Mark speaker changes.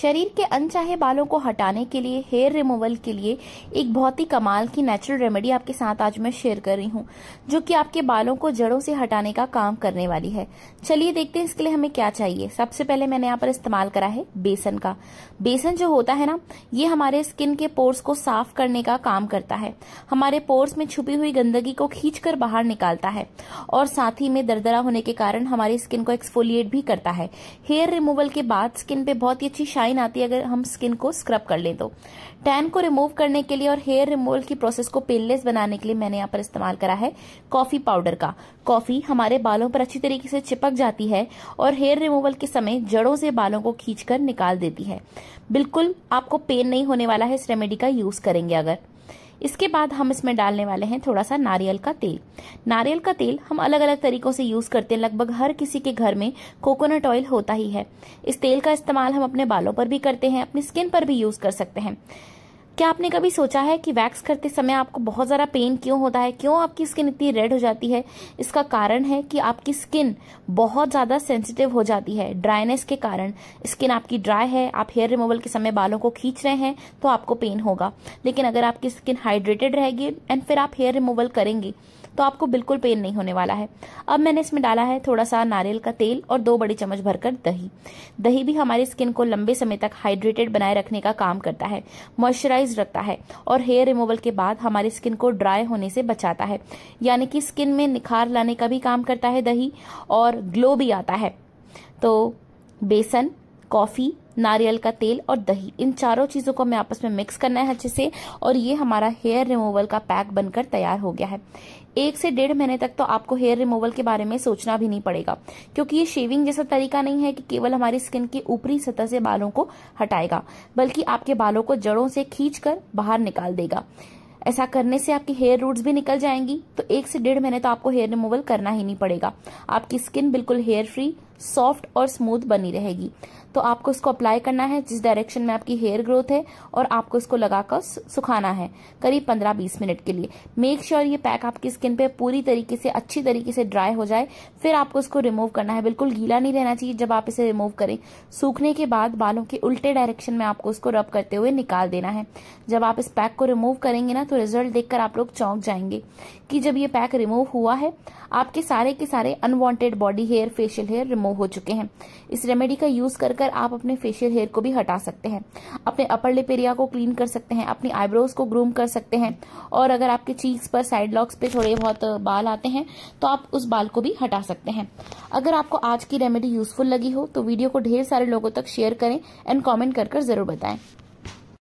Speaker 1: शरीर के अनचाहे बालों को हटाने के लिए हेयर रिमूवल के लिए एक बहुत ही कमाल की नेचुरल रेमेडी आपके साथ आज मैं शेयर कर रही हूँ जो कि आपके बालों को जड़ों से हटाने का काम करने वाली है चलिए देखते हैं इसके लिए हमें क्या चाहिए सबसे पहले मैंने यहाँ पर इस्तेमाल करा है बेसन का बेसन जो होता है ना ये हमारे स्किन के पोर्स को साफ करने का काम करता है हमारे पोर्स में छुपी हुई गंदगी को खींच बाहर निकालता है और साथ ही में दरदरा होने के कारण हमारी स्किन को एक्सफोलिएट भी करता है हेयर रिमूवल के बाद स्किन पे बहुत ही अच्छी शाइन आती है अगर हम स्किन को स्क्रब कर लें तो टैन को रिमूव करने के लिए और हेयर रिमूवल की प्रोसेस को पेनलेस बनाने के लिए मैंने यहाँ पर इस्तेमाल करा है कॉफी पाउडर का कॉफी हमारे बालों पर अच्छी तरीके से चिपक जाती है और हेयर रिमूवल के समय जड़ों से बालों को खींचकर निकाल देती है बिल्कुल आपको पेन नहीं होने वाला है इस रेमेडी का यूज करेंगे अगर इसके बाद हम इसमें डालने वाले हैं थोड़ा सा नारियल का तेल नारियल का तेल हम अलग अलग तरीकों से यूज करते हैं लगभग हर किसी के घर में कोकोनट ऑयल होता ही है इस तेल का इस्तेमाल हम अपने बालों पर भी करते हैं अपनी स्किन पर भी यूज कर सकते हैं क्या आपने कभी सोचा है कि वैक्स करते समय आपको बहुत ज़्यादा पेन क्यों होता है क्यों आपकी स्किन इतनी रेड हो जाती है इसका कारण है कि आपकी स्किन बहुत ज़्यादा सेंसिटिव हो जाती है ड्राइनेस के कारण स्किन आपकी ड्राई है आप हेयर रिमूवल के समय बालों को खींच रहे हैं तो आपको पेन होगा लेकिन अगर आपकी स्किन हाइड्रेटेड रहेगी एंड फिर आप हेयर रिमूवल करेंगे तो आपको बिल्कुल पेन नहीं होने वाला है अब मैंने इसमें डाला है थोड़ा सा नारियल का तेल और दो बड़ी चम्मच भरकर दही दही भी हमारी स्किन को लंबे समय तक हाइड्रेटेड बनाए रखने का काम करता है मॉइस्चराइज रखता है और हेयर रिमूवल के बाद हमारी स्किन को ड्राई होने से बचाता है यानी कि स्किन में निखार लाने का भी काम करता है दही और ग्लो भी आता है तो बेसन कॉफ़ी नारियल का तेल और दही इन चारों चीज़ों को हमें आपस में मिक्स करना है अच्छे से और ये हमारा हेयर रिमूवल का पैक बनकर तैयार हो गया है एक से डेढ़ महीने तक तो आपको हेयर रिमूवल के बारे में सोचना भी नहीं पड़ेगा क्योंकि ये शेविंग जैसा तरीका नहीं है कि केवल हमारी स्किन की ऊपरी सतह से बालों को हटाएगा बल्कि आपके बालों को जड़ों से खींच बाहर निकाल देगा ऐसा करने से आपकी हेयर रूट्स भी निकल जाएंगी तो एक से डेढ़ महीने तो आपको हेयर रिमूवल करना ही नहीं पड़ेगा आपकी स्किन बिल्कुल हेयर फ्री सॉफ्ट और स्मूथ बनी रहेगी तो आपको इसको अप्लाई करना है जिस डायरेक्शन में आपकी हेयर ग्रोथ है और आपको इसको लगाकर सुखाना है करीब 15-20 मिनट के लिए मेक श्योर sure ये पैक आपकी स्किन पे पूरी तरीके से अच्छी तरीके से ड्राई हो जाए फिर आपको इसको रिमूव करना है बिल्कुल गीला नहीं रहना चाहिए जब आप इसे रिमूव करें सूखने के बाद बालों के उल्टे डायरेक्शन में आपको उसको रब करते हुए निकाल देना है जब आप इस पैक को रिमूव करेंगे ना तो रिजल्ट देखकर आप लोग चौंक जाएंगे कि जब ये पैक रिमूव हुआ है आपके सारे के सारे unwanted body hair facial hair remove remove हो चुके हैं इस रेमेडी का यूज कर कर आप अपने फेशियल हेयर को भी हटा सकते हैं अपने अपर लिप एरिया को क्लीन कर सकते हैं अपनी आईब्रोज को ग्रूम कर सकते हैं और अगर आपके चीक्स पर साइड लॉक्स पे थोड़े बहुत बाल आते हैं तो आप उस बाल को भी हटा सकते हैं अगर आपको आज की रेमेडी यूजफुल लगी हो तो वीडियो को ढेर सारे लोगों तक शेयर करें एंड कॉमेंट कर, कर जरूर बताएं